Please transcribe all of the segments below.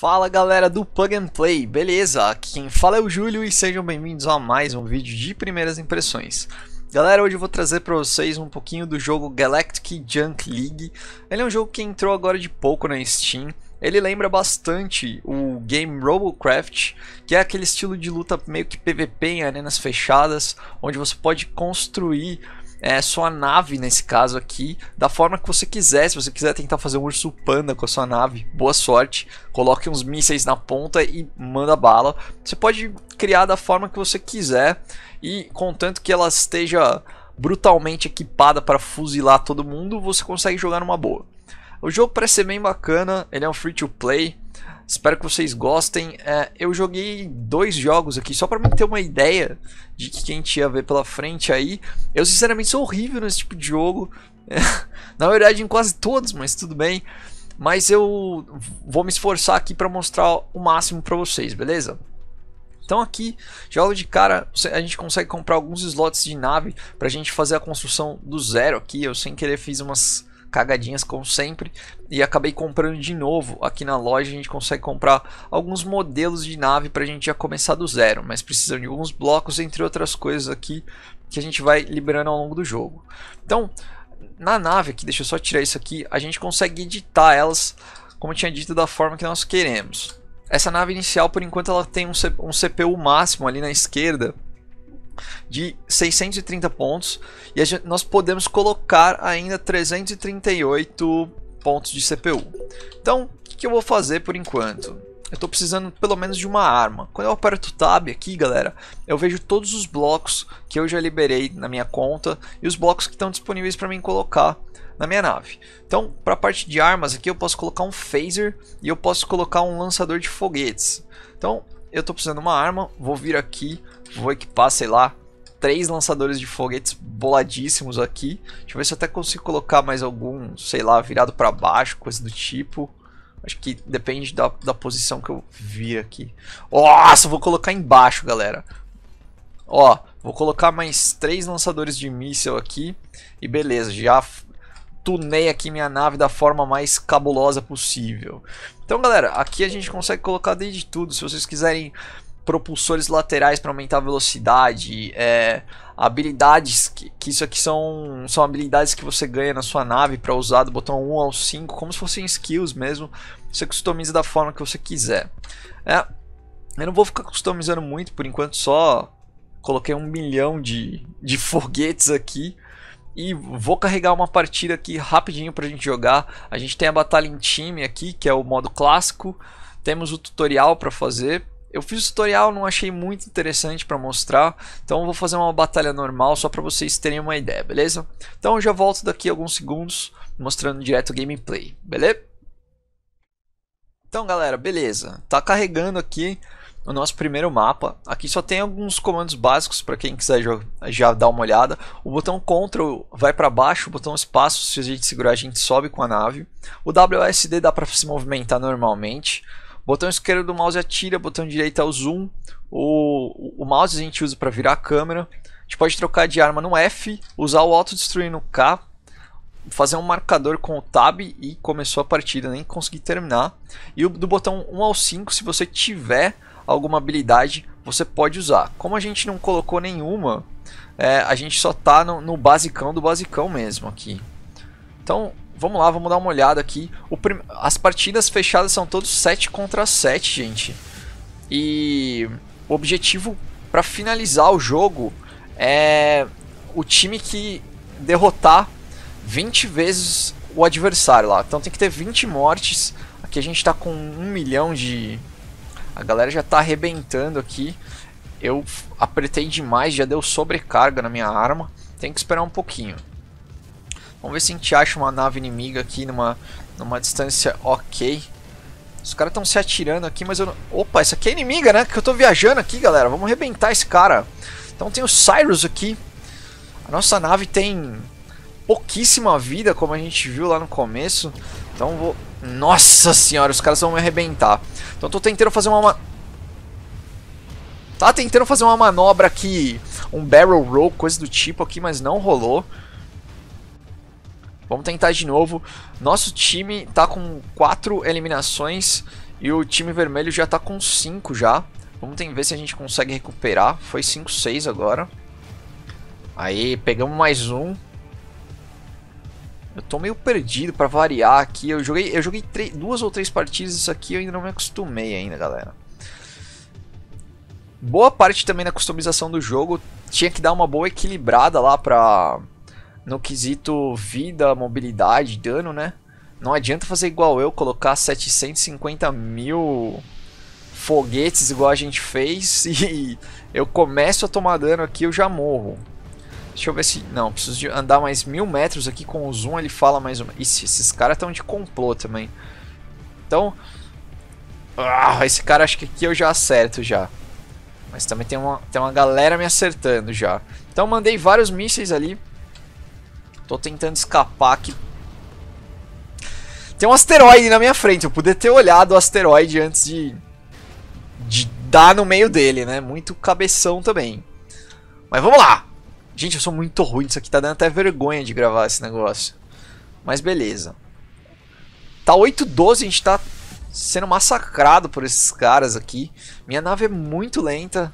Fala galera do Plug and Play, beleza? Aqui quem fala é o Júlio e sejam bem-vindos a mais um vídeo de primeiras impressões. Galera, hoje eu vou trazer para vocês um pouquinho do jogo Galactic Junk League. Ele é um jogo que entrou agora de pouco na Steam. Ele lembra bastante o game Robocraft, que é aquele estilo de luta meio que PVP em arenas fechadas, onde você pode construir é, sua nave, nesse caso aqui, da forma que você quiser. Se você quiser tentar fazer um urso panda com a sua nave, boa sorte. Coloque uns mísseis na ponta e manda bala. Você pode criar da forma que você quiser e contanto que ela esteja brutalmente equipada para fuzilar todo mundo, você consegue jogar numa boa. O jogo parece ser bem bacana, ele é um free to play. Espero que vocês gostem. É, eu joguei dois jogos aqui só para me ter uma ideia de que a gente ia ver pela frente aí. Eu sinceramente sou horrível nesse tipo de jogo. É, na verdade, em quase todos, mas tudo bem. Mas eu vou me esforçar aqui para mostrar o máximo para vocês, beleza? Então aqui, já de cara, a gente consegue comprar alguns slots de nave para a gente fazer a construção do zero aqui. Eu sem querer fiz umas cagadinhas como sempre e acabei comprando de novo aqui na loja a gente consegue comprar alguns modelos de nave para a gente já começar do zero mas precisam de alguns blocos entre outras coisas aqui que a gente vai liberando ao longo do jogo então na nave aqui deixa eu só tirar isso aqui a gente consegue editar elas como eu tinha dito da forma que nós queremos essa nave inicial por enquanto ela tem um, C um CPU máximo ali na esquerda de 630 pontos e gente, nós podemos colocar ainda 338 pontos de CPU. Então, o que eu vou fazer por enquanto? Eu estou precisando pelo menos de uma arma. Quando eu aperto Tab aqui, galera, eu vejo todos os blocos que eu já liberei na minha conta e os blocos que estão disponíveis para mim colocar na minha nave. Então, para a parte de armas aqui, eu posso colocar um phaser e eu posso colocar um lançador de foguetes. Então, eu estou precisando de uma arma, vou vir aqui Vou equipar, sei lá, três lançadores de foguetes boladíssimos aqui. Deixa eu ver se eu até consigo colocar mais algum, sei lá, virado para baixo, coisa do tipo. Acho que depende da, da posição que eu vir aqui. Nossa, vou colocar embaixo, galera. Ó, vou colocar mais três lançadores de míssil aqui. E beleza, já tunei aqui minha nave da forma mais cabulosa possível. Então, galera, aqui a gente consegue colocar desde tudo. Se vocês quiserem propulsores laterais para aumentar a velocidade, é, habilidades, que, que, isso aqui são, são habilidades que você ganha na sua nave para usar do botão 1 ao 5, como se fossem skills mesmo, você customiza da forma que você quiser. É, eu não vou ficar customizando muito, por enquanto só coloquei um milhão de, de foguetes aqui. E vou carregar uma partida aqui rapidinho para a gente jogar. A gente tem a batalha em time aqui, que é o modo clássico. Temos o tutorial para fazer, eu fiz o tutorial, não achei muito interessante para mostrar, então vou fazer uma batalha normal só para vocês terem uma ideia, beleza? Então eu já volto daqui a alguns segundos mostrando direto o gameplay, beleza? Então galera, beleza, tá carregando aqui o nosso primeiro mapa, aqui só tem alguns comandos básicos para quem quiser já, já, dar uma olhada, o botão CTRL vai para baixo, o botão espaço se a gente segurar a gente sobe com a nave, o WSD dá para se movimentar normalmente, Botão esquerdo do mouse atira, botão direito é o zoom. O, o mouse a gente usa para virar a câmera. A gente pode trocar de arma no F, usar o auto-destruir no K, fazer um marcador com o tab e começou a partida, nem consegui terminar. E o, do botão 1 ao 5, se você tiver alguma habilidade, você pode usar. Como a gente não colocou nenhuma, é, a gente só tá no, no basicão do basicão mesmo aqui. Então, Vamos lá, vamos dar uma olhada aqui. Prim... As partidas fechadas são todos 7 contra 7, gente. E o objetivo para finalizar o jogo é o time que derrotar 20 vezes o adversário lá. Então tem que ter 20 mortes. Aqui a gente tá com 1 milhão de. A galera já tá arrebentando aqui. Eu apertei demais, já deu sobrecarga na minha arma. Tem que esperar um pouquinho. Vamos ver se a gente acha uma nave inimiga aqui numa, numa distância ok. Os caras estão se atirando aqui, mas eu não... Opa, essa aqui é inimiga, né? Que eu estou viajando aqui, galera. Vamos arrebentar esse cara. Então tem o Cyrus aqui. A nossa nave tem pouquíssima vida, como a gente viu lá no começo. Então vou... Nossa senhora, os caras vão me arrebentar. Então estou tentando fazer uma... Tá tentando fazer uma manobra aqui, um barrel roll, coisa do tipo aqui, mas não rolou. Vamos tentar de novo. Nosso time tá com 4 eliminações e o time vermelho já tá com 5 já. Vamos ver se a gente consegue recuperar. Foi 5, 6 agora. Aí, pegamos mais um. Eu tô meio perdido para variar aqui. Eu joguei, eu joguei duas ou três partidas isso aqui eu ainda não me acostumei ainda, galera. Boa parte também da customização do jogo tinha que dar uma boa equilibrada lá pra no quesito vida, mobilidade, dano, né? Não adianta fazer igual eu, colocar 750 mil foguetes igual a gente fez e eu começo a tomar dano aqui eu já morro. Deixa eu ver se... Não, preciso de andar mais mil metros aqui com o zoom, ele fala mais uma... Ixi, esses caras estão de complô também. Então... Ah, esse cara acho que aqui eu já acerto já. Mas também tem uma, tem uma galera me acertando já. Então mandei vários mísseis ali Tô tentando escapar aqui. Tem um asteroide na minha frente. Eu podia ter olhado o asteroide antes de, de dar no meio dele, né? Muito cabeção também. Mas vamos lá. Gente, eu sou muito ruim. Isso aqui tá dando até vergonha de gravar esse negócio. Mas beleza. Tá 8-12, a gente tá sendo massacrado por esses caras aqui. Minha nave é muito lenta.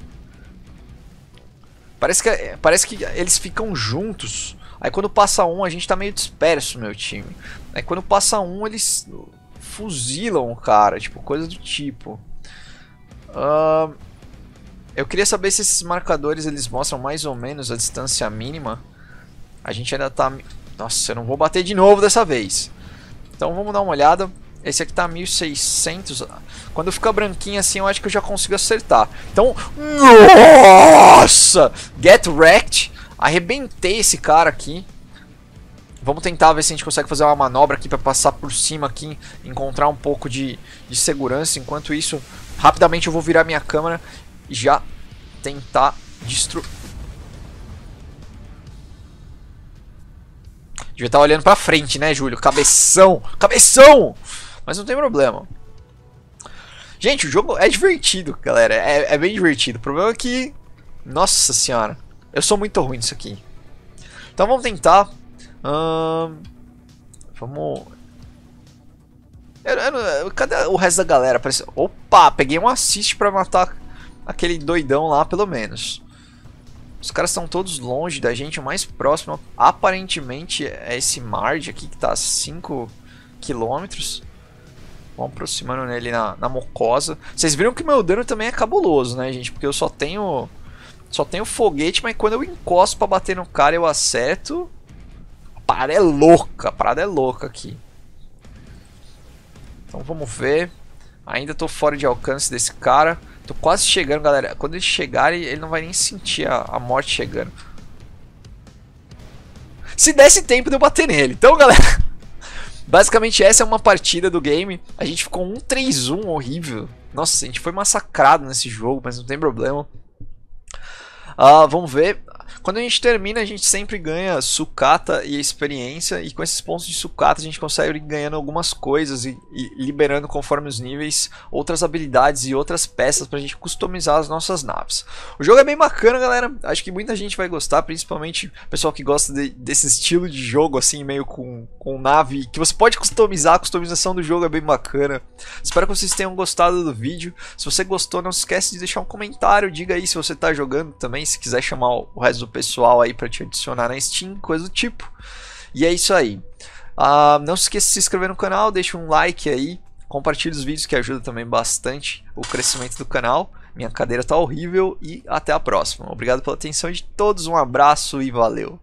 Parece que, é, parece que eles ficam juntos. Aí quando passa um, a gente tá meio disperso, meu time. Aí quando passa um, eles fuzilam o cara, tipo, coisa do tipo. Uh, eu queria saber se esses marcadores eles mostram mais ou menos a distância mínima. A gente ainda tá... Nossa, eu não vou bater de novo dessa vez. Então vamos dar uma olhada. Esse aqui tá 1600. Quando fica branquinho assim, eu acho que eu já consigo acertar. Então, nossa! Get wrecked. Arrebentei esse cara aqui. Vamos tentar ver se a gente consegue fazer uma manobra aqui para passar por cima aqui, encontrar um pouco de, de segurança. Enquanto isso, rapidamente eu vou virar minha câmera e já tentar destruir. Devia estar tá olhando pra frente, né, Júlio? Cabeção! Cabeção! Mas não tem problema. Gente, o jogo é divertido, galera. É, é bem divertido. O problema é que... Nossa senhora. Eu sou muito ruim nisso aqui. Então vamos tentar. Hum, vamos... Eu, eu, eu, cadê o resto da galera? Parece... Opa, peguei um assist pra matar aquele doidão lá, pelo menos. Os caras estão todos longe da gente. O mais próximo, aparentemente, é esse Marge aqui, que tá a 5 quilômetros. Vamos aproximando nele na, na, Vocês viram que meu dano também é cabuloso, né, gente? Porque eu só tenho só tem o foguete, mas quando eu encosto para bater no cara eu acerto. A parada é louca, a parada é louca aqui. Então vamos ver. Ainda tô fora de alcance desse cara. Tô quase chegando, galera. Quando ele chegar, ele não vai nem sentir a, a morte chegando. Se desse tempo de eu bater nele. Então, galera, basicamente essa é uma partida do game. A gente ficou um 3-1 horrível. Nossa, a gente foi massacrado nesse jogo, mas não tem problema. Ah, vamos ver. Quando a gente termina, a gente sempre ganha sucata e experiência, e com esses pontos de sucata a gente consegue ir ganhando algumas coisas e, e liberando conforme os níveis, outras habilidades e outras peças pra gente customizar as nossas naves. O jogo é bem bacana, galera, acho que muita gente vai gostar, principalmente o pessoal que gosta de, desse estilo de jogo, assim, meio com, com nave, que você pode customizar, a customização do jogo é bem bacana. Espero que vocês tenham gostado do vídeo, se você gostou, não esquece de deixar um comentário, diga aí se você tá jogando também, se quiser chamar o resto sociais do pessoal aí para te adicionar na Steam, coisa do tipo. E é isso aí. Uh, não se esqueça de se inscrever no canal, deixa um like aí, compartilha os vídeos que ajuda também bastante o crescimento do canal. Minha cadeira tá horrível e até a próxima. Obrigado pela atenção de todos, um abraço e valeu!